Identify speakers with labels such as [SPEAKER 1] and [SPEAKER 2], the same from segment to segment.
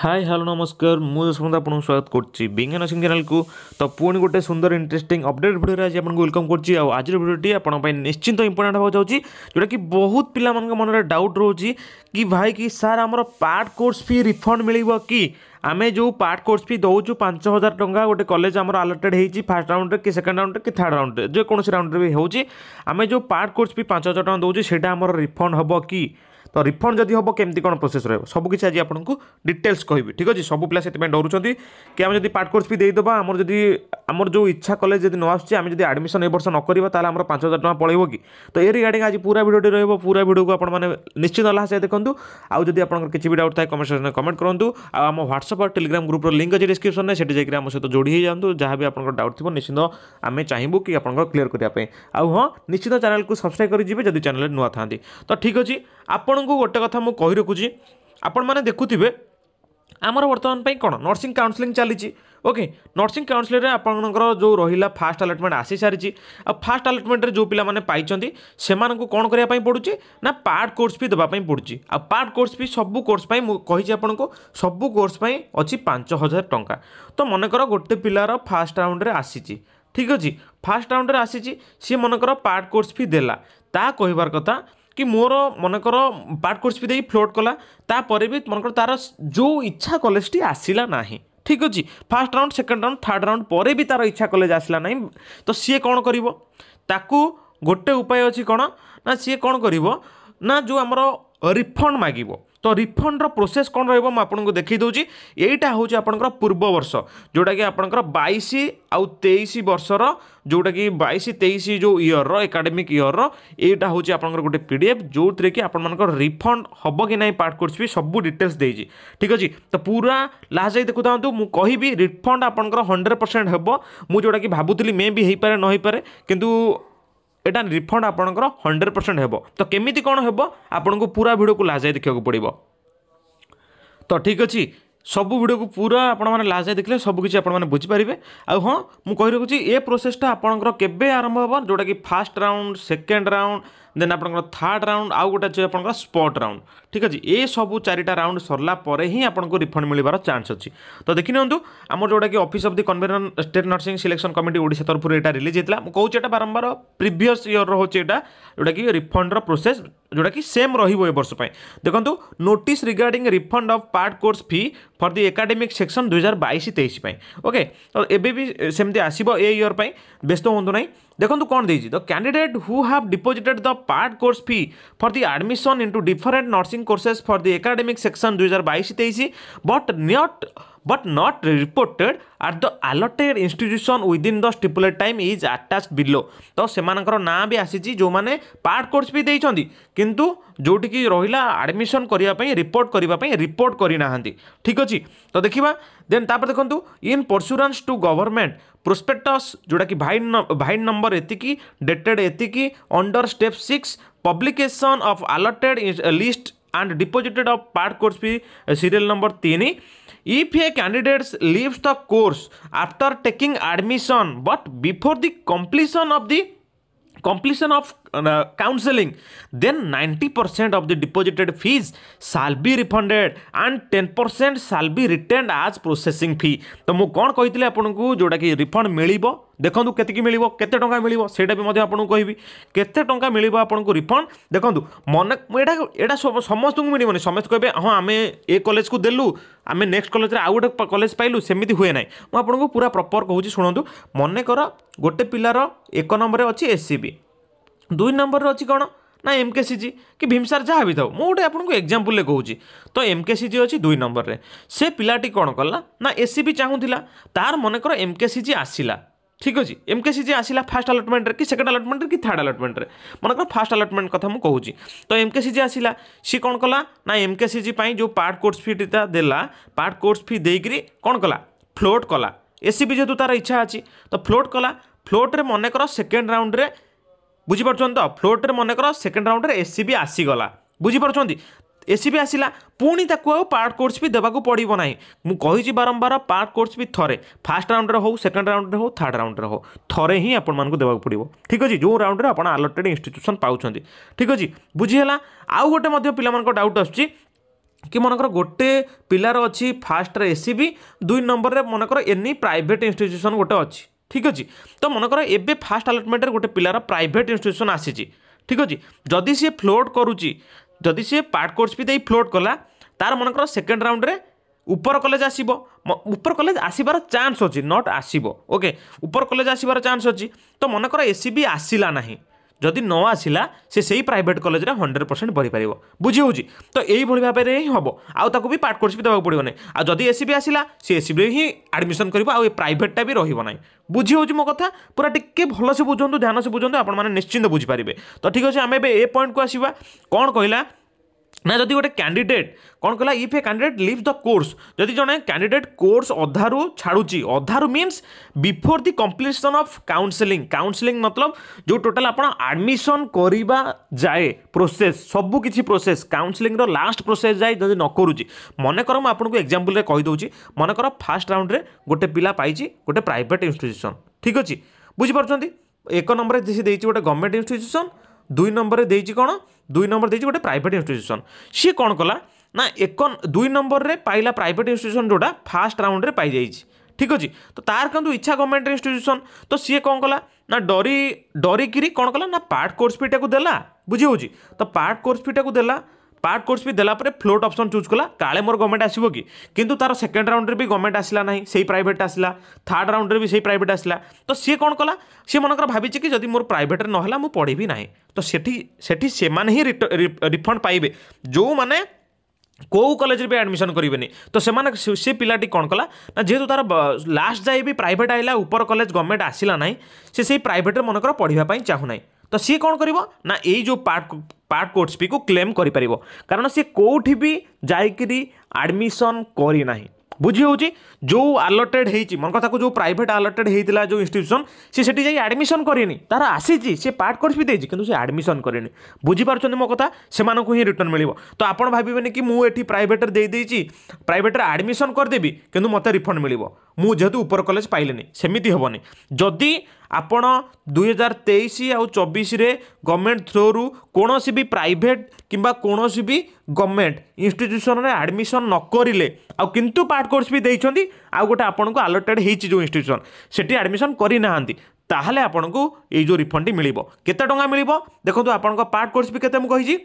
[SPEAKER 1] high hello ନମସ୍କାର ମୁଁ ଯଶମନ୍ତ ଆପଣଙ୍କୁ ସ୍ୱାଗତ କରୁଛି ବିଜ୍ଞାନ ସିଂ ଚ୍ୟାନେଲକୁ ତ ପୁଣି ଗୋଟେ ସୁନ୍ଦର ଇଣ୍ଟରେଷ୍ଟିଂ ଅପଡେଟ୍ ଭିଡ଼ିଓରେ ଆଜି ଆପଣଙ୍କୁ ୱେଲକମ୍ କରୁଛି ଆଉ ଆଜିର ଭିଡ଼ିଓଟି ଆପଣଙ୍କ ପାଇଁ ନିଶ୍ଚିନ୍ତ ଇମ୍ପୋର୍ଟାଣ୍ଟ ହେବାକୁ ଯାଉଛି ଯେଉଁଟାକି ବହୁତ ପିଲାମାନଙ୍କ ମନରେ ଡାଉଟ୍ ରହୁଛି କି ଭାଇ କି ସାର୍ ଆମର ପାର୍ଟ କୋର୍ସ ଫି ରିଫଣ୍ଡ ମିଳିବ କି ଆମେ ଯେଉଁ ପାର୍ଟ କୋର୍ସ ଫି ଦେଉଛୁ ପାଞ୍ଚ ହଜାର ଟଙ୍କା ଗୋଟେ କଲେଜ ଆମର ଆଲଟେଡ଼ ହେଇଛି ଫାର୍ଷ୍ଟ ରାଉଣ୍ଡରେ କି ସେକେଣ୍ଡ ରାଉଣ୍ଡରେ କି ଥାର୍ଡ଼ ରାଉଣ୍ଡରେ ଯେକୌଣସି ରାଉଣ୍ଡରେ ବି ହେଉଛି ଆମେ ଯେଉଁ ପାର୍ଟ କୋର୍ସ ଫି ପାଞ୍ଚ ହଜାର ଟଙ୍କା ଦେଉଛୁ ସେଇଟା ଆମର ରିଫଣ୍ଡ ହେବ କି তো রিফଣ୍ଡ যদি হব কেমতি কোণ প্রোসেস রহব সবু কিছু আজ আপনার ডিটেলস কবি ঠিক আছে সবু পিলা সেই ডরুচ্ছেন কি আমি যদি পার্ট কোর্স বি দেইদেবা আমার যদি আমার যে ইচ্ছা কলেজ যদি ন আসছে আমি যদি আডমিশন এই বর্ষ নকরিবা তাহলে আমার পাঁচ হাজার টাকা পড়াইব কি তো এ রিগার্ডিং আজ পুরা ভিডিওটি রহব পুরা ভিডিওকে আপনার নিশ্চিত লাস্ট দেখুন আউ যদি আপনার কিছু বি ডাউট থাকে কমেন্ট সেকশনে কমেন্ট করতু আম হোয়াটসঅপ আর টেলিগ্রাম গ্রুপর লিঙ্ক আছে ডিসক্রিপশনে সেটি যাই আম সহ যোড়ি হয়ে যাতে যা বি আপনার ডাউট থাকবে নিশ্চিত আমি চাইবু কি আপনার ক্লিয়ার করা আউ হ্যাঁ নিশ্চিত চ্যানেলকে সবসক্রাইব করে যাবে যদি চ্যানেল নূয়া থাকে তো ঠিক আছে আপনার ଆପଣଙ୍କୁ ଗୋଟେ କଥା ମୁଁ କହି ରଖୁଛି ଆପଣମାନେ ଦେଖୁଥିବେ ଆମର ବର୍ତ୍ତମାନ ପାଇଁ କ'ଣ ନର୍ସିଂ କାଉନସିଲିଂ ଚାଲିଛି ଓକେ ନର୍ସିଂ କାଉନସିଲିଂରେ ଆପଣଙ୍କର ଯେଉଁ ରହିଲା ଫାଷ୍ଟ ଆଲଟମେଣ୍ଟ ଆସିସାରିଛି ଆଉ ଫାଷ୍ଟ ଆଲଟମେଣ୍ଟରେ ଯେଉଁ ପିଲାମାନେ ପାଇଛନ୍ତି ସେମାନଙ୍କୁ କ'ଣ କରିବା ପାଇଁ ପଡ଼ୁଛି ନା ପାର୍ଟ କୋର୍ସ ବି ଦେବା ପାଇଁ ପଡ଼ୁଛି ଆଉ ପାର୍ଟ କୋର୍ସ ବି ସବୁ କୋର୍ସ ପାଇଁ ମୁଁ କହିଛି ଆପଣଙ୍କୁ ସବୁ କୋର୍ସ ପାଇଁ ଅଛି ପାଞ୍ଚ ହଜାର ଟଙ୍କା ତ ମନେକର ଗୋଟେ ପିଲାର ଫାଷ୍ଟ ରାଉଣ୍ଡରେ ଆସିଛି ଠିକ୍ ଅଛି ଫାଷ୍ଟ ରାଉଣ୍ଡରେ ଆସିଛି ସିଏ ମନେକର ପାର୍ଟ କୋର୍ସ ବି ଦେଲା ତା କହିବାର କଥା କି ମୋର ମନେକର ପାର୍ଟ କୋର୍ସ ବି ଦେଇକି ଫ୍ଲୋଟ୍ କଲା ତାପରେ ବି ମନେକର ତା'ର ଯେଉଁ ଇଚ୍ଛା କଲେଜଟି ଆସିଲା ନାହିଁ ଠିକ୍ ଅଛି first round second round third round ପରେ ବି ତା'ର ଇଚ୍ଛା କଲେଜ ଆସିଲା ନାହିଁ ତ ସିଏ କ'ଣ କରିବ ତାକୁ ଗୋଟେ ଉପାୟ ଅଛି କ'ଣ ନା ସିଏ କ'ଣ କରିବ ନା ଯେଉଁ ଆମର ରିଫଣ୍ଡ ମାଗିବ तो रिफंड रोसेस कौन रहा आपको देखे यहीटा हूँ आप पूर्व वर्ष जोटा कि आपंकर बैश तेईस वर्षर जोटा कि बैश तेईस जो इयर एकाडेमिक इयर रहा हूँ आप गोटे पी डी एफ जो थे कि आपर रिफंड हम कि ना पार्ट कोर्स भी सब डिटेल्स देती ठीक अच्छे तो पूरा लास्ट जाए देखु था मुझे कह रिफंड आप हंड्रेड परसेंट हे मुझे जोटा कि भावुँ मे भी हो पाए नईपे कितु এটা ରିଫଣ୍ଡ ଆପଣଙ୍କର ହଣ୍ଡ୍ରେଡ଼ ପରସେଣ୍ଟ ହେବ ତ କେମିତି କ'ଣ ହେବ ଆପଣଙ୍କୁ ପୁରା ଭିଡ଼ିଓକୁ ଲାଷ୍ଟ ଯାଏ ଦେଖିବାକୁ ପଡ଼ିବ ତ ଠିକ୍ ଅଛି ସବୁ ଭିଡ଼ିଓକୁ ପୁରା ଆପଣମାନେ ଲାଷ୍ଟ ଯାଏ ଦେଖିଲେ ସବୁକିଛି ଆପଣମାନେ ବୁଝିପାରିବେ ଆଉ ହଁ ମୁଁ କହି ରଖୁଛି ଏ ପ୍ରୋସେସ୍ଟା ଆପଣଙ୍କର କେବେ ଆରମ୍ଭ ହେବ ଯେଉଁଟାକି first round second round then ଆପଣଙ୍କର ଥାର୍ଡ଼ ରାଉଣ୍ଡ ଆଉ ଗୋଟେ ଅଛି ଆପଣଙ୍କର ସ୍ପଟ୍ ରାଉଣ୍ଡ ঠিক আছে ଏ ସବୁ ଚାରିଟା ରାଉଣ୍ଡ ସରିଲା ପରେ ହିଁ ଆପଣଙ୍କୁ ରିଫଣ୍ଡ ମିଳିବାର ଚାନ୍ସ ଅଛି ତ ଦେଖିନିଅନ୍ତୁ ଆମର ଯେଉଁଟାକି office of the convener state nursing selection committee Odisha ତରଫରୁ ଏଇଟା ରିଲିଜ୍ ହେଇଥିଲା ମୁଁ କହୁଛି ଏଇଟା ବାରମ୍ବାର ପ୍ରିଭିୟସ୍ ଇୟର୍ର ହେଉଛି ଏଇଟା ଯେଉଁଟାକି ରିଫଣ୍ଡର ପ୍ରୋସେସ୍ ଯେଉଁଟାକି ସେମ୍ ରହିବ ଏ ବର୍ଷ ପାଇଁ ଦେଖନ୍ତୁ notice regarding refund of part course fee for the academic section ଦୁଇହଜାର ବାଇଶ ତେଇଶ ପାଇଁ ଓକେ ତ ଏବେ ବି ସେମିତି ଆସିବ ଏ ଇୟର୍ ପାଇଁ ବ୍ୟସ୍ତ ହୁଅନ୍ତୁ ନାହିଁ দেখুন কোণ দিয়েছি the candidate who have deposited the part course fee for the admission into different nursing courses for the academic section দুই হাজার বাইশ তেইশ but not but not reported at the allotted institution within the stipulated time is attached below ତ ସେମାନଙ୍କର ନାଁ ବି ଆସିଛି ଯେଉଁମାନେ part course ବି ଦେଇଛନ୍ତି କିନ୍ତୁ ଯେଉଁଠିକି ରହିଲା ଆଡ଼ମିସନ୍ କରିବା ପାଇଁ ରିପୋର୍ଟ କରିବା ପାଇଁ ରିପୋର୍ଟ କରିନାହାନ୍ତି ଠିକ୍ ଅଛି ତ ଦେଖିବା ଦେନ୍ ତାପରେ ଦେଖନ୍ତୁ in pursuance to government prospectus ଯେଉଁଟାକି ଭାଇନ୍ ଭାଇନ୍ ନମ୍ବର ଏତିକି ଡେଟେଡ଼ ଏତିକି under step six publication of allotted list and deposited of part course fee serial number ତିନି If a candidate leaves the course after taking admission but before the completion of the completion of uh, counseling then 90% of the deposited fees shall be refunded and 10% shall be returned as processing fee ତ ମୁଁ କ'ଣ କହିଥିଲି ଆପଣଙ୍କୁ ଯେଉଁଟାକି refund ମିଳିବ ଦେଖନ୍ତୁ କେତିକି ମିଳିବ କେତେ ଟଙ୍କା ମିଳିବ ସେଇଟା ବି ମଧ୍ୟ ଆପଣଙ୍କୁ କହିବି କେତେ ଟଙ୍କା ମିଳିବ ଆପଣଙ୍କୁ ରିଫଣ୍ଡ ଦେଖନ୍ତୁ ମନେ ଏଇଟା ଏଇଟା ସମସ୍ତଙ୍କୁ ମିଳିବନି ସମସ୍ତେ କହିବେ ହଁ ଆମେ ଏ କଲେଜକୁ ଦେଲୁ ଆମେ ନେକ୍ସଟ କଲେଜରେ ଆଉ ଗୋଟେ କଲେଜ ପାଇଲୁ ସେମିତି ହୁଏ ନାହିଁ ମୁଁ ଆପଣଙ୍କୁ ପୁରା ପ୍ରପର୍ କହୁଛି ଶୁଣନ୍ତୁ ମନେକର ଗୋଟେ ପିଲାର ଏକ ନମ୍ବରରେ ଅଛି ଏସ୍ ସି ବି ଦୁଇ ନମ୍ବରରେ ଅଛି କ'ଣ ନା ଏମ୍ କେ ସି ଜି କି ଭୀମସାର ଯାହା ବି ଥାଉ ମୁଁ ଗୋଟେ ଆପଣଙ୍କୁ ଏକ୍ଜାମ୍ପଲ୍ରେ କହୁଛି ତ ଏମ୍ କେ ସି ଜି ଅଛି ଦୁଇ ନମ୍ବରରେ ସେ ପିଲାଟି କ'ଣ କଲା ନା ଏ ସି ବି ଚାହୁଁଥିଲା ତାର ମନେକର ଏମ୍ କେ ସି ଜି ଆସିଲା ଠିକ୍ ଅଛି ଏମ୍ କେ ସି ଜି ଆସିଲା ଫାର୍ଷ୍ଟ ଆଲଟମେଣ୍ଟରେ କି ସେକେଣ୍ଡ ଆଲଟମେଣ୍ଟରେ କି ଥାର୍ଡ଼ ଆଲଟମେଣ୍ଟରେ ମନେକର ଫାର୍ଷ୍ଟ ଆଲଟମେଣ୍ଟ କଥା ମୁଁ କହୁଛି ତ ଏମ୍ କେ ସି ଜି ଆସିଲା ସିଏ କ'ଣ କଲା ନା ଏମ୍ କେ ସି ଜି ପାଇଁ ଯେଉଁ ପାର୍ଟ କୋର୍ସ ଫିଟା ଦେଲା ପାର୍ଟ କୋର୍ସ ଫି ଦେଇକିରି କ'ଣ କଲା ଫ୍ଲୋଟ୍ କଲା ଏ ସି ବି ଯେହେତୁ ତାର ଇଚ୍ଛା ଅଛି ତ ଫ୍ଲୋଟ୍ କଲା ଫ୍ଲୋଟ୍ରେ ମନେକର ସେକେଣ୍ଡ ରାଉଣ୍ଡରେ বুঝিপারছেন তো ফ্লোটরে মনেকর সেকেন্ড রাউন্ডরে এসিবি আসিগলা বুঝিপারছেন এসিবি আসিলা পুঁ তাকে আউ পার্ট কোর্স বি দেওয়া পড়ব না মু কী বারম্বার পার্ট কোর্স বি থরে ফার্স্ট রাউন্ডরে হোক সেকেন্ড রাউন্ডরে হোক থার্ড রাউন্ডরে হোক থরে হি আপনার দেওয়া পড়ব ঠিক আছে যে রাউন্ডরে আপনার আলটেড ইনস্টিট্যুসন পাচ্ছেন ঠিক আছে বুঝিগাল আউ গোটে পিলা ডাউট আসছে କି ମନେକର ଗୋଟେ ପିଲାର ଅଛି ଫାର୍ଷ୍ଟରେ ଏସ୍ ସି ବି ଦୁଇ ନମ୍ବରରେ ମନେକର ଏନି ପ୍ରାଇଭେଟ୍ ଇନଷ୍ଟିଚ୍ୟୁସନ୍ ଗୋଟେ ଅଛି ঠিক আছে তো মনেকর এবে ফার্স্ট আলটমেন্টের গোটে পিলার প্রাইভেট ইনস্টিট্যুশন আসিছি ঠিক আছে যদি সি ফ্লোট করুচি যদি সি পার্ট কোর্স বি দিয়ে ফ্লোট কলা তার মনেকর সেকেন্ড রাউন্ডে উপর কলেজ আসব উপর কলেজ আসবার চান্স অছি নট আসব ওকে উপর কলেজ আসবার চান্স অছি তো মনেকর এসিবি আসিলা না ଯଦି ନ ଆସିଲା ସେ ସେଇ ପ୍ରାଇଭେଟ୍ କଲେଜରେ ହଣ୍ଡ୍ରେଡ଼ ପରସେଣ୍ଟ ପଢ଼ିପାରିବ ବୁଝି ହେଉଛି ତ ଏଇଭଳି ଭାବରେ ହିଁ ହେବ ଆଉ ତାକୁ ବି ପାର୍ଟ କୋର୍ସ ବି ଦେବାକୁ ପଡ଼ିବ ନାହିଁ ଆଉ ଯଦି ଏସ୍ ବି ଆସିଲା ସେ ଏସ୍ ବିରେ ହିଁ ଆଡ଼ମିସନ୍ କରିବ ଆଉ ଏ ପ୍ରାଇଭେଟ୍ଟା ବି ରହିବ ନାହିଁ ବୁଝି ହେଉଛି ମୋ କଥା ପୁରା ଟିକେ ଭଲସେ ବୁଝନ୍ତୁ ଧ୍ୟାନସେ ବୁଝନ୍ତୁ ଆପଣମାନେ ନିଶ୍ଚିନ୍ତ ବୁଝିପାରିବେ ତ ଠିକ୍ ଅଛି ଆମେ ଏବେ ଏ ପଏଣ୍ଟକୁ ଆସିବା କ'ଣ କହିଲା ନା ଯଦି ଗୋଟେ କ୍ୟାଣ୍ଡିଡେଟ୍ କ'ଣ କହିଲା if a candidate leave the course ଯଦି ଜଣେ କ୍ୟାଣ୍ଡିଡେଟ୍ କୋର୍ସ ଅଧାରୁ ଛାଡ଼ୁଛି ଅଧାରୁ means before the completion of counselling counselling ମତଲବ ଯେଉଁ ଟୋଟାଲ୍ ଆପଣ ଆଡ଼ମିସନ୍ କରିବା ଯାଏ ପ୍ରୋସେସ୍ ସବୁ କିଛି ପ୍ରୋସେସ୍ କାଉନସେଲିଂର ଲାଷ୍ଟ ପ୍ରୋସେସ୍ ଯାଏ ଯଦି ନ କରୁଛି ମନେକର ମୁଁ ଆପଣଙ୍କୁ ଏକ୍ଜାମ୍ପଲ୍ରେ କହିଦେଉଛି ମନେକର ଫାର୍ଷ୍ଟ ରାଉଣ୍ଡରେ ଗୋଟେ ପିଲା ପାଇଛି ଗୋଟେ ପ୍ରାଇଭେଟ୍ ଇନଷ୍ଟିଚ୍ୟୁସନ୍ ଠିକ୍ ଅଛି ବୁଝିପାରୁଛନ୍ତି ଏକ ନମ୍ବରରେ ସେ ଦେଇଛି ଗୋଟେ ଗଭର୍ଣ୍ଣମେଣ୍ଟ ଇନଷ୍ଟିଚ୍ୟୁସନ୍ ଦୁଇ ନମ୍ବରରେ ଦେଇଛି କ'ଣ ଦୁଇ ନମ୍ବର ଦେଇଛି ଗୋଟେ ପ୍ରାଇଭେଟ୍ ଇନଷ୍ଟିଚ୍ୟୁସନ୍ ସିଏ କ'ଣ କଲା ନା ଏକ ଦୁଇ ନମ୍ବରରେ ପାଇଲା ପ୍ରାଇଭେଟ୍ ଇନଷ୍ଟିଚ୍ୟୁସନ୍ ଯେଉଁଟା ଫାଷ୍ଟ ରାଉଣ୍ଡରେ ପାଇଯାଇଛି ଠିକ୍ ଅଛି ତ ତାର କିନ୍ତୁ ଇଚ୍ଛା ଗଭର୍ଣ୍ଣମେଣ୍ଟ ଇନଷ୍ଟିଚ୍ୟୁସନ୍ ତ ସିଏ କ'ଣ କଲା ନା ଡରି ଡରିକିରି କ'ଣ କଲା ନା ପାର୍ଟ କୋର୍ସ ଫିଟାକୁ ଦେଲା ବୁଝି ହେଉଛି ତ ପାର୍ଟ କୋର୍ସ ଫିଟାକୁ ଦେଲା ପାର୍ଟ କୋର୍ସ ବି ଦେଲା ପରେ ଫ୍ଲୋଟ୍ ଅପସନ୍ ଚୁଜ୍ କଲା କାଳେ ମୋର ଗଭର୍ଣ୍ଣମେଣ୍ଟ ଆସିବ କି କିନ୍ତୁ ତାର ସେକେଣ୍ଡ ରାଉଣ୍ଡରେ ବି ଗଭର୍ଣ୍ଣମେଣ୍ଟ ଆସିଲା ନାହିଁ ସେଇ ପ୍ରାଇଭେଟ୍ ଆସିଲା ଥାର୍ଡ ରାଉଣ୍ଡରେ ବି ସେଇ ପ୍ରାଇଭେଟ୍ ଆସିଲା ତ ସିଏ କ'ଣ କଲା ସିଏ ମନେକର ଭାବିଛି କି ଯଦି ମୋର ପ୍ରାଇଭେଟ୍ରେ ନହେଲା ମୁଁ ପଢ଼ିବି ନାହିଁ ତ ସେଠି ସେଠି ସେମାନେ ହିଁ ରିଫଣ୍ଡ ପାଇବେ ଯେଉଁମାନେ କେଉଁ କଲେଜରେ ବି ଆଡ଼ମିସନ୍ କରିବେନି ତ ସେମାନେ ସେ ପିଲାଟି କ'ଣ କଲା ନା ଯେହେତୁ ତା'ର ଲାଷ୍ଟ ଯାଏ ବି ପ୍ରାଇଭେଟ୍ ଆଇଲା ଉପର କଲେଜ ଗଭର୍ଣ୍ଣମେଣ୍ଟ ଆସିଲା ନାହିଁ ସେ ସେଇ ପ୍ରାଇଭେଟ୍ରେ ମନେକର ପଢ଼ିବା ପାଇଁ ଚାହୁଁନାହିଁ ତ ସିଏ କ'ଣ କରିବ ନା ଏଇ ଯେଉଁ ପାର୍ଟ ପାର୍ଟ କୋର୍ସ ପିକୁ କ୍ଲେମ୍ କରିପାରିବ କାରଣ ସେ କେଉଁଠି ବି ଯାଇକିରି ଆଡ଼ମିସନ୍ କରିନାହିଁ ବୁଝି ହେଉଛି ଯେଉଁ ଆଲଟେଡ୍ ହେଇଛି ମନ କଥାକୁ ଯେଉଁ ପ୍ରାଇଭେଟ୍ ଆଲଟେଡ୍ ହେଇଥିଲା ଯେଉଁ ଇନଷ୍ଟିଟ୍ୟୁସନ୍ ସେ ସେଠି ଯାଇ ଆଡ଼ମିସନ୍ କରିନି ତାର ଆସିଛି ସେ ପାର୍ଟ କୋର୍ସ ବି ଦେଇଛି କିନ୍ତୁ ସେ ଆଡ଼ମିସନ୍ କରିନି ବୁଝିପାରୁଛନ୍ତି ମୋ କଥା ସେମାନଙ୍କୁ ହିଁ ରିଟର୍ଣ୍ଣ ମିଳିବ ତ ଆପଣ ଭାବିବେନି କି ମୁଁ ଏଠି ପ୍ରାଇଭେଟ୍ରେ ଦେଇଦେଇଛି ପ୍ରାଇଭେଟ୍ରେ ଆଡ଼ମିସନ୍ କରିଦେବି କିନ୍ତୁ ମୋତେ ରିଫଣ୍ଡ ମିଳିବ ମୁଁ ଯେହେତୁ ଉପର କଲେଜ ପାଇଲିନି ସେମିତି ହେବନି ଯଦି ଆପଣ ଦୁଇହଜାର ତେଇଶ ଆଉ ଚବିଶରେ ଗଭର୍ଣ୍ଣମେଣ୍ଟ ଥ୍ରୋରୁ କୌଣସି ବି ପ୍ରାଇଭେଟ୍ କିମ୍ବା କୌଣସି ବି ଗଭର୍ଣ୍ଣମେଣ୍ଟ ଇନଷ୍ଟିଚ୍ୟୁସନ୍ରେ ଆଡ଼ମିସନ୍ ନ କରିଲେ ଆଉ କିନ୍ତୁ ପାର୍ଟ କୋର୍ସ ବି ଦେଇଛନ୍ତି ଆଉ ଗୋଟେ ଆପଣଙ୍କୁ ଆଲଟେଡ଼୍ ହେଇଛି ଯେଉଁ ଇନଷ୍ଟିଚ୍ୟୁସନ୍ ସେଠି ଆଡ଼ମିସନ୍ କରିନାହାନ୍ତି ତାହେଲେ ଆପଣଙ୍କୁ ଏଇ ଯେଉଁ ରିଫଣ୍ଡଟି ମିଳିବ କେତେ ଟଙ୍କା ମିଳିବ ଦେଖନ୍ତୁ ଆପଣଙ୍କ ପାର୍ଟ କୋର୍ସ ବି କେତେ ମୁଁ କହିଛି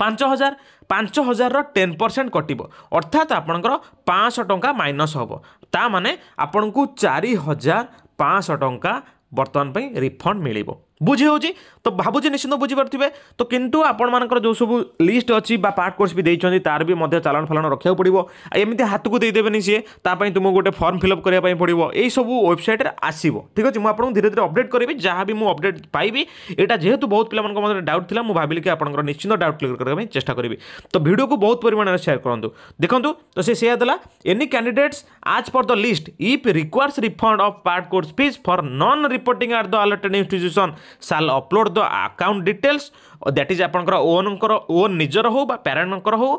[SPEAKER 1] ପାଞ୍ଚ ହଜାର ପାଞ୍ଚ ହଜାରର ଟେନ୍ ପରସେଣ୍ଟ କଟିବ ଅର୍ଥାତ୍ ଆପଣଙ୍କର ପାଞ୍ଚଶହ ଟଙ୍କା ମାଇନସ୍ ହେବ ତା ମାନେ ଆପଣଙ୍କୁ ଚାରି ହଜାର ପାଞ୍ଚଶହ ଟଙ୍କା বর্তমান পাই রিফন্ড মিলিব বুঝি হচ্ছে তো ভাবুছি নিশ্চিত বুঝিপারে তো কিন্তু আপনার যে সব লিষ্ট অছি বা পার্ট কোর্স বি দিয়েছেন তার বি চালাণ ফালাণ রক্ষা পড়ব এমনি হাতকু দেইদেবেনি সি তাপাই তুমি গোটে ফর্ম ফিল আপ করা পড়ব এইসব ওয়েবসাইটে আসব ঠিক আছে আপনার ধীরে ধীরে অপডেট করবি যা বি অপডেট পাইবি এটা যেহেতু বহু পিলা মধ্যে ডাউট লা মু ভাবিলি কি আপনার নিশ্চিত ডাউট ক্লিয়ার করা চেষ্টা করবি তো ভিডিওকে বহু পরিমাণে সেয়ার করতু দেখুন তো সে সেয়া দেলা any candidates As per the list, if requires refund of part course fees for non-reporting at the allotted institution, shall upload the account details that is ଆପଣଙ୍କର ଓନ୍ଙ୍କର ଓନ୍ ନିଜର ହଉ ବା ପ୍ୟାରେଣ୍ଟଙ୍କର ହଉ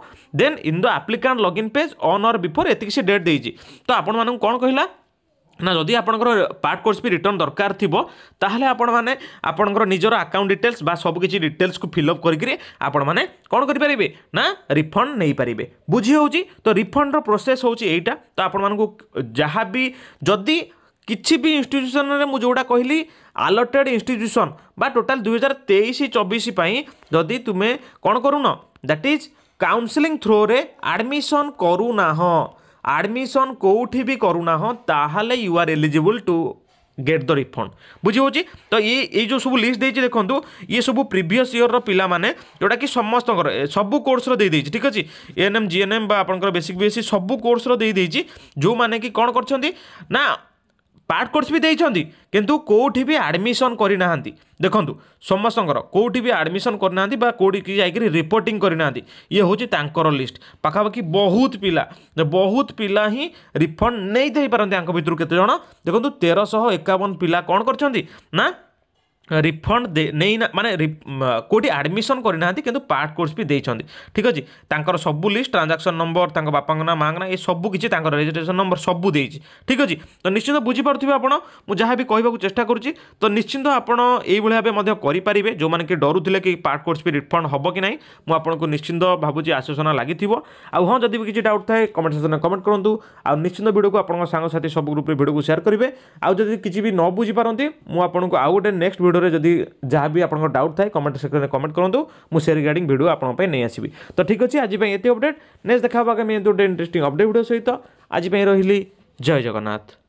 [SPEAKER 1] then in the applicant login page on or before ଏତିକି ସେ date ଦେଇଛି ତ ଆପଣମାନଙ୍କୁ କ'ଣ କହିଲା ନା ଯଦି ଆପଣଙ୍କର ପାର୍ଟ କୋର୍ସ ବି ରିଟର୍ଣ୍ଣ ଦରକାର ଥିବ ତାହେଲେ ଆପଣମାନେ ଆପଣଙ୍କର ନିଜର ଆକାଉଣ୍ଟ ଡିଟେଲ୍ସ ବା ସବୁକିଛି ଡିଟେଲ୍ସକୁ ଫିଲ୍ଅପ୍ କରିକିରି ଆପଣମାନେ କ'ଣ କରିପାରିବେ ନା ରିଫଣ୍ଡ ନେଇପାରିବେ ବୁଝି ହେଉଛି ତ ରିଫଣ୍ଡର ପ୍ରୋସେସ୍ ହେଉଛି ଏଇଟା ତ ଆପଣମାନଙ୍କୁ ଯାହା ବି ଯଦି କିଛି ବି ଇନଷ୍ଟିଚ୍ୟୁସନ୍ରେ ମୁଁ ଯେଉଁଟା କହିଲି ଆଲଟେଡ୍ ଇନଷ୍ଟିଚ୍ୟୁସନ୍ ବା ଟୋଟାଲ୍ ଦୁଇହଜାର ତେଇଶ ଚବିଶ ପାଇଁ ଯଦି ତୁମେ କ'ଣ କରୁନ ଦ୍ୟାଟ୍ ଇଜ୍ କାଉନ୍ସିଲିଂ ଥ୍ରୋରେ ଆଡ଼ମିସନ୍ କରୁନାହଁ আডমিশন কেউঠি বি করু না তাহলে you are eligible to get the refund বুঝি হচ্ছে তো ই এই যে সব লিস্ট দিয়েছি দেখুন ইয়ে সব প্রিভিয়স ইয়র পিলা মানে যেটা কি সমস্ত সবু কোর্সর দিয়েছি ঠিক আছে এএনএম জিএনএম বা আপনার বেসিক বিএসসি সবু কোর্সর দিয়েছি যে কি কম করছেন না ପାର୍ଟ କୋର୍ସ ବି ଦେଇଛନ୍ତି କିନ୍ତୁ କେଉଁଠି ବି ଆଡ଼ମିସନ୍ କରିନାହାନ୍ତି ଦେଖନ୍ତୁ ସମସ୍ତଙ୍କର କେଉଁଠି ବି ଆଡ଼ମିସନ୍ କରିନାହାନ୍ତି ବା କେଉଁଠିକି ଯାଇକରି ରିପୋର୍ଟିଂ କରିନାହାନ୍ତି ଇଏ ହେଉଛି ତାଙ୍କର ଲିଷ୍ଟ ପାଖାପାଖି ବହୁତ ପିଲା ବହୁତ ପିଲା ହିଁ ରିଫଣ୍ଡ ନେଇଥାଇପାରନ୍ତି ଆଙ୍କ ଭିତରୁ କେତେଜଣ ଦେଖନ୍ତୁ ତେରଶହ ଏକାବନ ପିଲା କ'ଣ କରିଛନ୍ତି ନା রিফন্ড নেই না মানে কোটি আডমিশন করে না কিন্তু পার্ট কোর্স বি দিয়েছেন ঠিক আছে তাঁর সবু লিস্ট ট্রানজাকশন নম্বর তাঁর বাপা না মা না এসবু কিছু তাঁর রেজিষ্ট্রেসন নম্বর সবু দিয়েছি ঠিক আছে তো নিশ্চিন্ত বুঝিপারুবে আপনার মু যা বি কহবাক চেষ্টা করছি তো নিশ্চিন্ত আপনার এইভাবে ভাবে মধ্যে করে যে কি ডরুলে কি পার্ট কোর্স বি রিফন্ড হব কি না মু আপনার নিশ্চিন্ত ভাবুছি আশ্বাসনা লাগিথিব আউ হ্যাঁ যদি কিছু ডাউট থাকে কমেন্ট সেকশনে কমেন্ট করতু আর নিশ্চিন্ত ভিডিওকে আপনার সাংসাথী সব গ্রুপে ভিডিওকে সেয়ার করবে আউ যদি কিছু বি ন বুঝিপারতে মু আপনার আউ গোটে নেক্সট ভিডিও ଭିଡ଼ିଓରେ ଯଦି ଯାହା ବି ଆପଣଙ୍କର ଡାଉଟ୍ ଥାଏ କମେଣ୍ଟ ସେକ୍ସନରେ କମେଣ୍ଟ କରନ୍ତୁ ମୁଁ ସେ ରିଗାର୍ଡ଼ିଂ ଭିଡ଼ିଓ ଆପଣଙ୍କ ପାଇଁ ନେଇ ଆସିବି ତ ଠିକ୍ ଅଛି ଆଜି ପାଇଁ ଏତେ ଅପଡ଼େଟ୍ ନେକ୍ସଟ୍ ଦେଖା ହେବ ଆଗାମୀ ଏମିତି ଗୋଟେ ଇଣ୍ଟରେଷ୍ଟିଂ ଅପଡ଼େଟ୍ ଭିଡ଼ିଓ ସହିତ ଆଜି ପାଇଁ ରହିଲି ଜୟ ଜଗନ୍ନାଥ